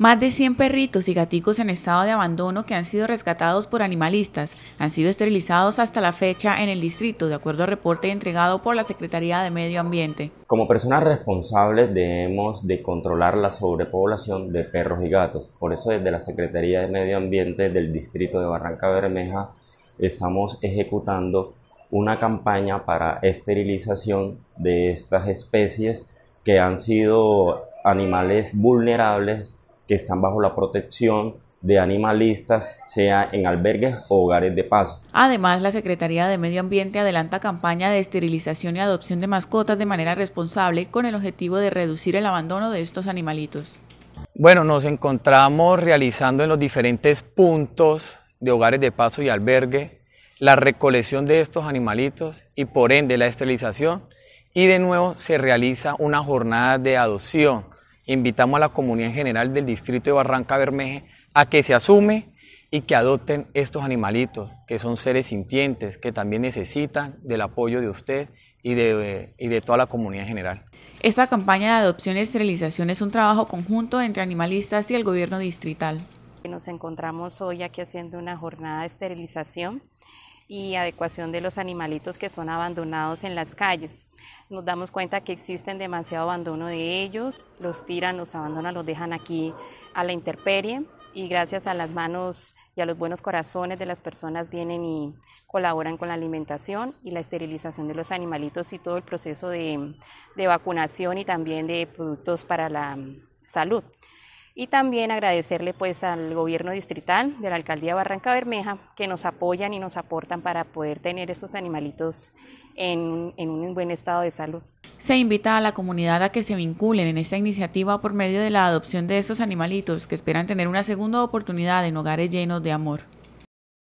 Más de 100 perritos y gaticos en estado de abandono que han sido rescatados por animalistas han sido esterilizados hasta la fecha en el distrito, de acuerdo a reporte entregado por la Secretaría de Medio Ambiente. Como personas responsables debemos de controlar la sobrepoblación de perros y gatos. Por eso desde la Secretaría de Medio Ambiente del distrito de Barranca Bermeja estamos ejecutando una campaña para esterilización de estas especies que han sido animales vulnerables que están bajo la protección de animalistas, sea en albergues o hogares de paso. Además, la Secretaría de Medio Ambiente adelanta campaña de esterilización y adopción de mascotas de manera responsable con el objetivo de reducir el abandono de estos animalitos. Bueno, nos encontramos realizando en los diferentes puntos de hogares de paso y albergue la recolección de estos animalitos y por ende la esterilización y de nuevo se realiza una jornada de adopción invitamos a la comunidad en general del distrito de Barranca Bermeje a que se asume y que adopten estos animalitos, que son seres sintientes, que también necesitan del apoyo de usted y de, y de toda la comunidad en general. Esta campaña de adopción y esterilización es un trabajo conjunto entre animalistas y el gobierno distrital. Nos encontramos hoy aquí haciendo una jornada de esterilización y adecuación de los animalitos que son abandonados en las calles. Nos damos cuenta que existen demasiado abandono de ellos, los tiran, los abandonan, los dejan aquí a la intemperie y gracias a las manos y a los buenos corazones de las personas vienen y colaboran con la alimentación y la esterilización de los animalitos y todo el proceso de, de vacunación y también de productos para la salud y también agradecerle pues al gobierno distrital de la alcaldía Barranca Bermeja que nos apoyan y nos aportan para poder tener estos animalitos en, en, un buen estado de salud. Se invita a la comunidad a que se vinculen en esta iniciativa por medio de la adopción de estos animalitos que esperan tener una segunda oportunidad en hogares llenos de amor.